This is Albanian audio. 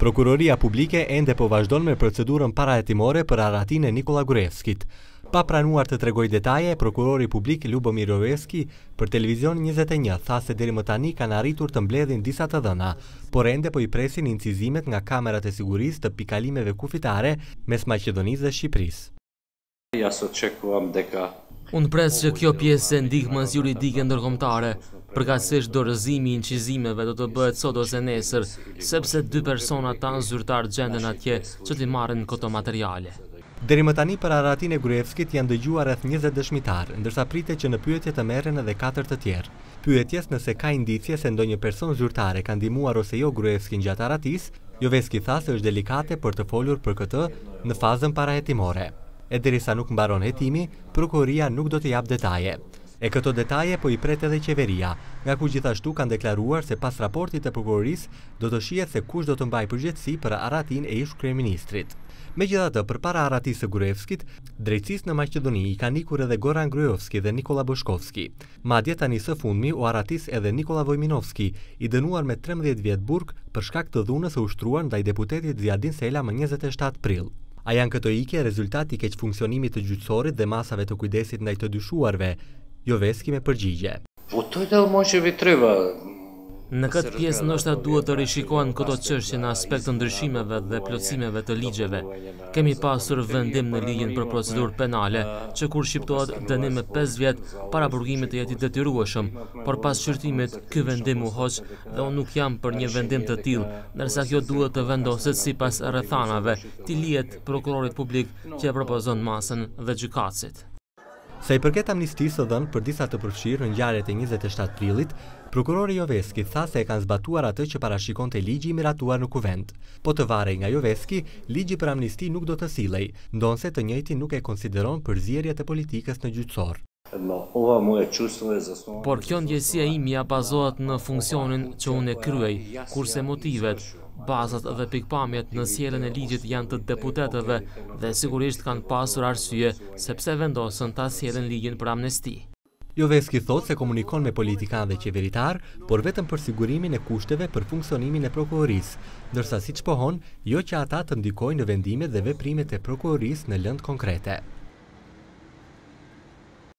Prokuroria Publike ende po vazhdon me procedurën para për aratin e Nikola Gurevskit. Pa pranuar të tregoj detaje, Prokurori Publik Ljubo Mirovevski për televizion 21 tha se deri më tani kanë arritur të mbledhin disa të dhëna, por ende po i presin incizimet nga kamerat e siguris të pikalimeve kufitare mes Macedonis dhe Shqipris. Ja sot qekuam deka Unë presë që kjo pjesë e ndihmës juridike ndërkomtare, përka seshë dorëzimi i nëqizimeve do të bëhet sot ose nesër, sepse dy persona ta në zyrtar gjendën atje që t'i marën këto materiale. Deri më tani për aratin e Gruevskit janë dëgjuar rreth 20 dëshmitar, ndërsa prite që në pyetje të meren edhe 4 të tjerë. Pyetjes nëse ka indicje se ndonjë një person zyrtare kanë dimuar ose jo Gruevskin gjatë aratis, Joveski tha se është delikate për të folur për këtë në fazën para e derisa nuk mbaron hetimi, prokuria nuk do të jap detaje. E këto detaje po i pret edhe qeveria, nga ku gjithashtu kanë deklaruar se pas raportit të prokurorisë do të shiet se kush do të mbajë përgjegjësi për aratin e ish kryeministrit. Megjithatë, përpara arratis së Gurevskit, drejtësisë në Maqedoni i kanë ikur edhe Goran Gruevski dhe Nikola Boshkovski. Madje tani së fundmi u arratis edhe Nikola Vojminovski, i dënuar me 13 vjet burg për shkak të dhunës së ushtruar ndaj deputetit Zjadin Sela më 27 prill. A janë këto ike rezultati keqë funksionimit të gjyqësorit dhe masave të kujdesit ndaj i të dyshuarve, jo veski me përgjigje. Po të të moqëve Në këtë pjesë nështë duhet të rishikohen këto qështje në aspekt të ndryshimeve dhe plotësimeve të ligjeve. Kemi pasur vendim në ligjen për procedur penale, që kur shqiptohet dënim me 5 vjetë para burgimit të jeti detyrueshëm, por pas qërtimit kë vendim u hoqë dhe unë nuk jam për një vendim të tilë, nërsa kjo duhet të vendoset si pas rëthanave, ti lijet prokurorit publik që e po. propozon masën dhe gjykacit. Sa i përket amnistisë të dhënë për disa të përfshirë në ngjarjet e 27 prilit, prokurori Joveski tha se e kanë zbatuar atë që parashikon të ligji i miratuar në kuvend. Po të varej nga Joveski, ligji për amnisti nuk do të silej, ndonse të njëti nuk e konsideron për zjerjet e politikës në gjyqësor. Por kjo ndjesia imja bazohet në funksionin që unë e kryej, kurse motivet, bazat dhe pikpamjet në sjelen e ligjit janë të deputeteve dhe sigurisht kanë pasur arsye sepse vendosën ta sjelen ligjin për amnesti. Joveski thot se komunikon me politikan dhe qeveritar, por vetëm për sigurimin e kushteve për funksionimin e prokurorisë, ndërsa si që pohon, jo që ata të ndikojnë në vendimet dhe veprimet e prokurorisë në lëndë konkrete.